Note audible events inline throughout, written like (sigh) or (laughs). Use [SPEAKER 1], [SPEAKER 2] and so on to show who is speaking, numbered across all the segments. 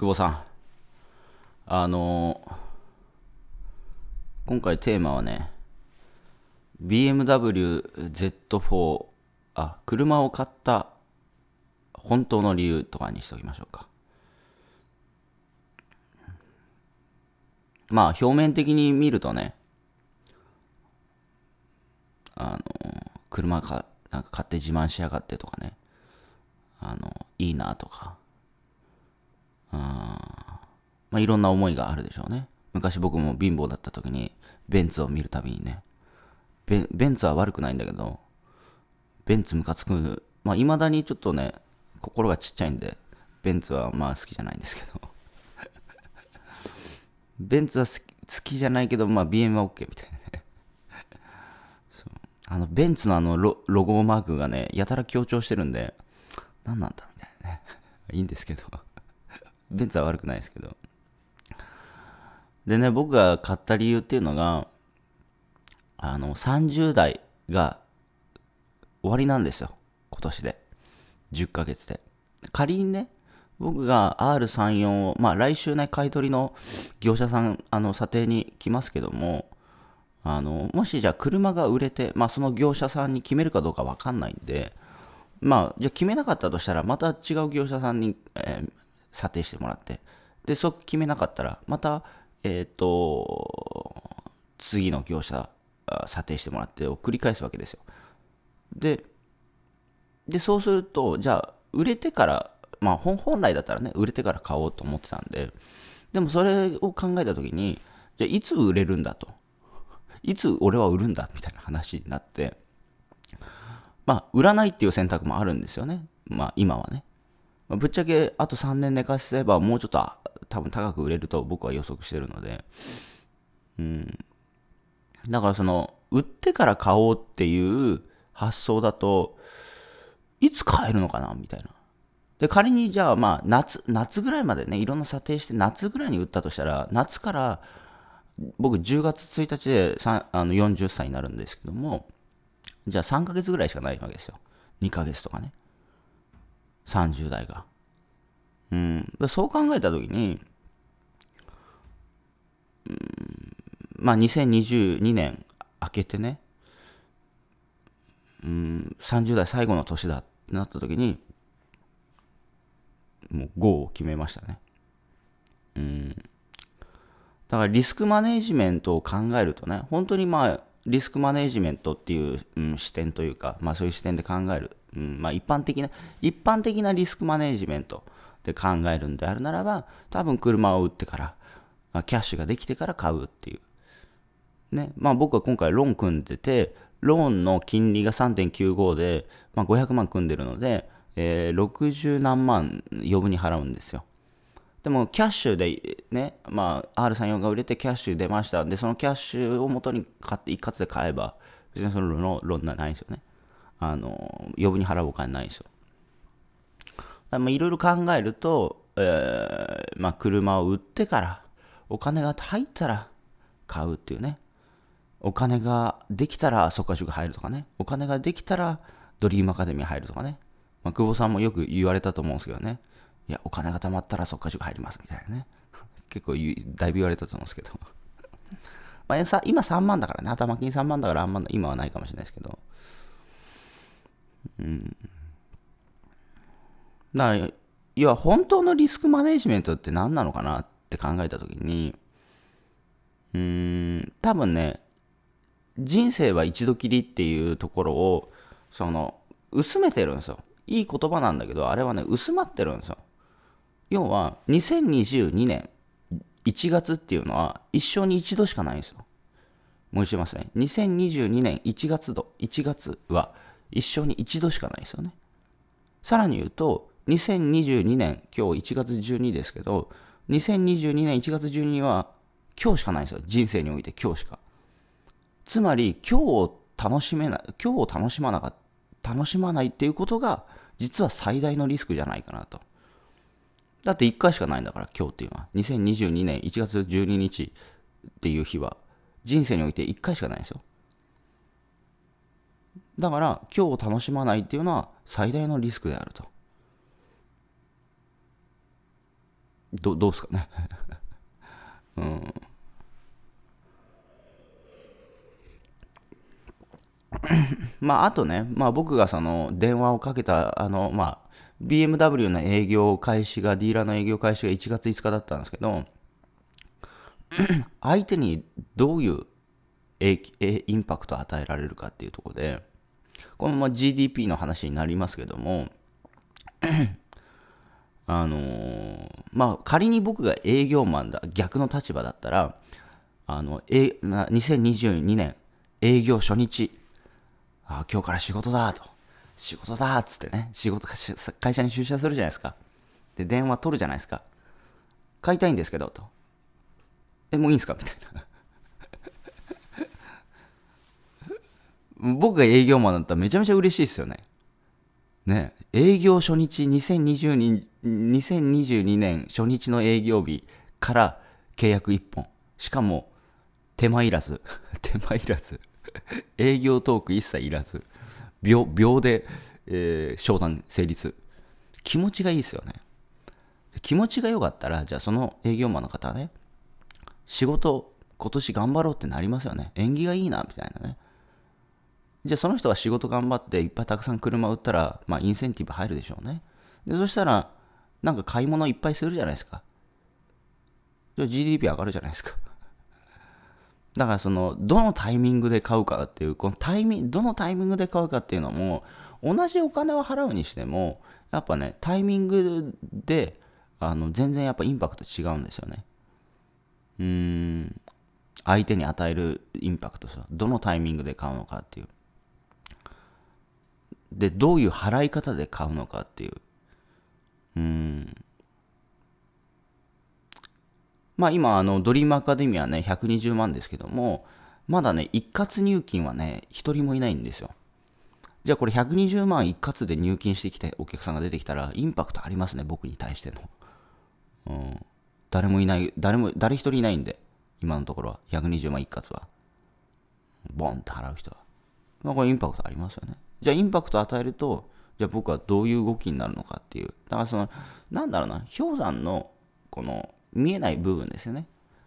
[SPEAKER 1] 久保さん。あのー、今回テーマはね、BMW Z4、あ、車を買った本当の理由とかにしておきましょうか。まあ、表面的に見るとね、あの、車か、なんか買って自慢しやがってとかね、あの、いいなとか、まあ、いろんな思いがあるでしょうね。昔僕も貧乏だった時に、ベンツを見るたびにね、ベンツは悪くないんだけど、ベンツムカつく、まあ、未だにちょっとね、心がちっちゃいんで、ベンツはまあ好きじゃないんですけど。(laughs) ベンツは好きじゃないけど、まあ BM は OK みたいなねあの、ベンツのあのロロゴマークがね、やたら強調してるんで、何なんだみたいなね。いいんですけどベンツは悪くないですけど。でね、僕が買った理由っていうのが、あの、30代が終わりなんですよ。今年で。10ヶ月で。仮にね、僕が R34 を、まあ来週ね、買い取りの業者さん、あの、査定に来ますけども、あの、もしじゃあ車が売れて、まあその業者さんに決めるかどうかわかんないんで、まあじゃあ決めなかったとしたら、また違う業者さんに、えー、査定してもらってで即決めなかったらまたえっ、ー、と次の業者査定してもらってを繰り返すわけですよででそうするとじゃあ売れてからまあ本来だったらね売れてから買おうと思ってたんででもそれを考えたときにじゃあいつ売れるんだといつ俺は売るんだみたいな話になってまあ売らないっていう選択もあるんですよねまあ今はねまあ、ぶっちゃけあと3年寝かせればもうちょっと多分高く売れると僕は予測してるので、うん。だからその、売ってから買おうっていう発想だと、いつ買えるのかなみたいな。で、仮にじゃあまあ夏、夏ぐらいまでね、いろんな査定して夏ぐらいに売ったとしたら、夏から僕10月1日であの40歳になるんですけども、じゃあ3ヶ月ぐらいしかないわけですよ。2ヶ月とかね。30代が。うん、そう考えた時に、うん、まあ2022年明けてね、うん、30代最後の年だってなった時にもう GO を決めましたね。うん、だからリスクマネジメントを考えるとね本当にまあリスクマネジメントっていう、うん、視点というか、まあ、そういう視点で考えるうんまあ、一般的な、一般的なリスクマネジメントで考えるんであるならば、多分車を売ってから、まあ、キャッシュができてから買うっていう。ね。まあ僕は今回ローン組んでて、ローンの金利が3.95で、まあ、500万組んでるので、えー、60何万余分に払うんですよ。でもキャッシュでね、まあ、R34 が売れてキャッシュ出ました。で、そのキャッシュを元に買って一括で買えば、別にそのローンはないんですよね。あの余分に払うお金ないですよ。いろいろ考えると、えー、まあ、車を売ってからお金が入ったら買うっていうねお金ができたら速稼塾入るとかねお金ができたらドリームアカデミー入るとかね、まあ、久保さんもよく言われたと思うんですけどねいやお金が貯まったら速稼塾入りますみたいなね (laughs) 結構だいぶ言われたと思うんですけど (laughs) まあ今3万だからね頭金3万だからあんま今はないかもしれないですけどうん。だから、要は本当のリスクマネジメントって何なのかなって考えた時に、うーん、多分ね、人生は一度きりっていうところを、その、薄めてるんですよ。いい言葉なんだけど、あれはね、薄まってるんですよ。要は、2022年1月っていうのは、一生に一度しかないんですよ。申しますね。2022年1月度、1月は、一生に一度しかないですよね。さらに言うと、2022年、今日1月12ですけど、2022年1月12日は今日しかないんですよ。人生において今日しか。つまり、今日を楽しめない、今日を楽しまなかった、楽しまないっていうことが、実は最大のリスクじゃないかなと。だって1回しかないんだから、今日っていうのは。2022年1月12日っていう日は、人生において1回しかないんですよ。だから今日を楽しまないっていうのは最大のリスクであると。どどうですかね (laughs) うん。(coughs) まああとね、まあ、僕がその電話をかけたあの、まあ、BMW の営業開始がディーラーの営業開始が1月5日だったんですけど (coughs) 相手にどういうインパクトを与えられるかっていうところでこのまま GDP の話になりますけども (clears throat) あのー、まあ仮に僕が営業マンだ逆の立場だったらあの、えまあ、2022年営業初日あ今日から仕事だと仕事だっつってね仕事会社に出社するじゃないですかで電話取るじゃないですか買いたいんですけどとえもういいんですかみたいな僕が営業マンだったらめちゃめちゃ嬉しいですよね。ね、営業初日2022、2年初日の営業日から契約1本。しかも、手間いらず。(laughs) 手間いらず。営業トーク一切いらず。秒、秒で、えー、商談成立。気持ちがいいですよね。気持ちが良かったら、じゃあその営業マンの方はね、仕事今年頑張ろうってなりますよね。縁起がいいな、みたいなね。じゃあその人が仕事頑張っていっぱいたくさん車売ったら、まあ、インセンティブ入るでしょうね。で、そしたら、なんか買い物いっぱいするじゃないですか。じゃあ GDP 上がるじゃないですか。(laughs) だからその、どのタイミングで買うかっていう、このタイミング、どのタイミングで買うかっていうのも、同じお金を払うにしても、やっぱね、タイミングで、あの、全然やっぱインパクト違うんですよね。うーん、相手に与えるインパクトさ、どのタイミングで買うのかっていう。でどういう払い方で買うのかっていううんまあ今あのドリームアカデミアね120万ですけどもまだね一括入金はね一人もいないんですよじゃあこれ120万一括で入金してきてお客さんが出てきたらインパクトありますね僕に対しての、うん、誰もいない誰も誰一人いないんで今のところは120万一括はボンって払う人はまあこれインパクトありますよねじゃあインパクトを与えるとじゃあ僕はどういう動きになるのかっていうだからそのなんだろうな氷山のこの見えない部分ですよね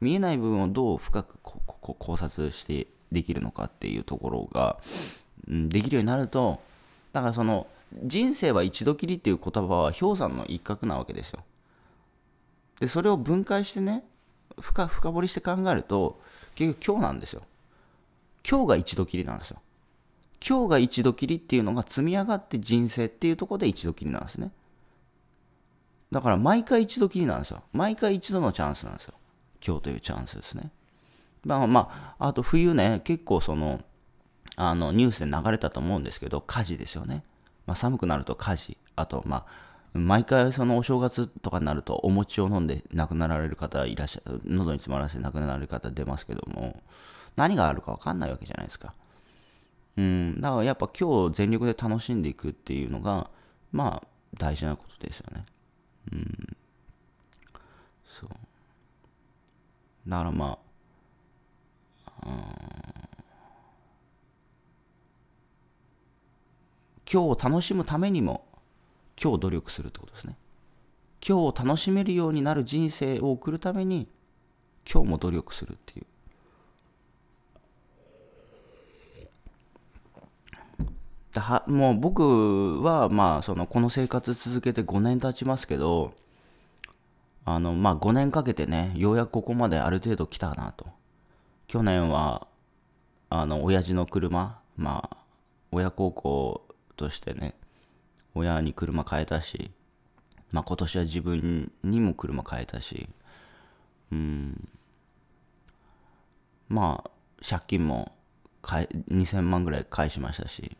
[SPEAKER 1] 見えない部分をどう深く考察してできるのかっていうところが、うん、できるようになるとだからその人生は一度きりっていう言葉は氷山の一角なわけですよでそれを分解してね深深掘りして考えると結局今日なんですよ今日が一度きりなんですよ今日が一度きりっていうのが積み上がって人生っていうとこで一度きりなんですね。だから毎回一度きりなんですよ。毎回一度のチャンスなんですよ。今日というチャンスですね。まあまあ、あと冬ね、結構その、あのニュースで流れたと思うんですけど、火事ですよね。まあ、寒くなると火事。あと、まあ、毎回そのお正月とかになるとお餅を飲んで亡くなられる方いらっしゃる、喉に詰まらせて亡くなられる方出ますけども、何があるか分かんないわけじゃないですか。うん、だからやっぱ今日全力で楽しんでいくっていうのが、まあ、大事なことですよね。うん。そう。だからまあ、今日を楽しむためにも、今日努力するってことですね。今日を楽しめるようになる人生を送るために、今日も努力するっていう。はもう僕はまあそのこの生活続けて5年経ちますけどあのまあ5年かけてねようやくここまである程度来たなと去年はあの親父の車まあ親孝行としてね親に車変えたしまあ今年は自分にも車変えたしうんまあ借金も2000万ぐらい返しましたし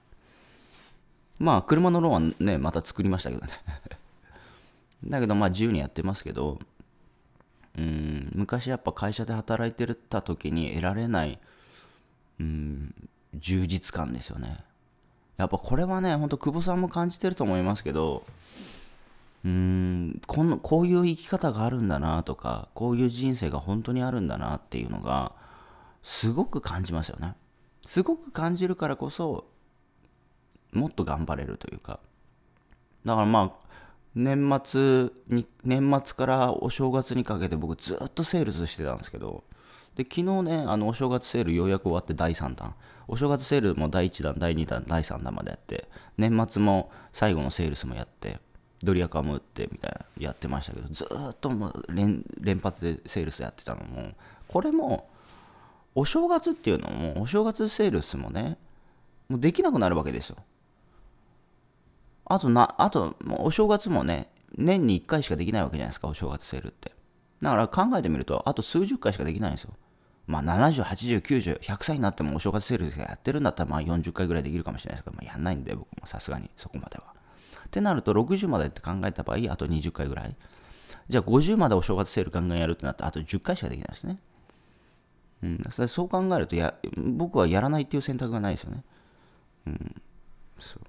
[SPEAKER 1] まあ、車のローンはね、また作りましたけどね (laughs) だけど、まあ、自由にやってますけど、うん、昔やっぱ会社で働いてた時に得られない、うん、充実感ですよね。やっぱこれはね、ほんと久保さんも感じてると思いますけど、うんこのこういう生き方があるんだなとかこういう人生が本当にあるんだなっていうのがすごく感じますよねすごく感じるからこそもっと頑張れるというかだからまあ年末に年末からお正月にかけて僕ずっとセールスしてたんですけどで昨日ねあのお正月セールようやく終わって第3弾お正月セールも第1弾第2弾第3弾までやって年末も最後のセールスもやってドリアカも打ってみたいなやってましたけどずっともう連連発でセールスやってたのもこれもお正月っていうのもお正月セールスもねもうできなくなるわけですよあとな、あと、お正月もね、年に1回しかできないわけじゃないですか、お正月セールって。だから考えてみると、あと数十回しかできないんですよ。まあ、70、80、90、100歳になってもお正月セールやってるんだったら、まあ40回ぐらいできるかもしれないですけど、まあ、やんないんで、僕もさすがにそこまでは。ってなると、60までって考えた場合、あと20回ぐらい。じゃあ50までお正月セールガンガンやるってなったら、あと10回しかできないですね。うん、そう考えるとや、僕はやらないっていう選択がないですよね。うん、そう。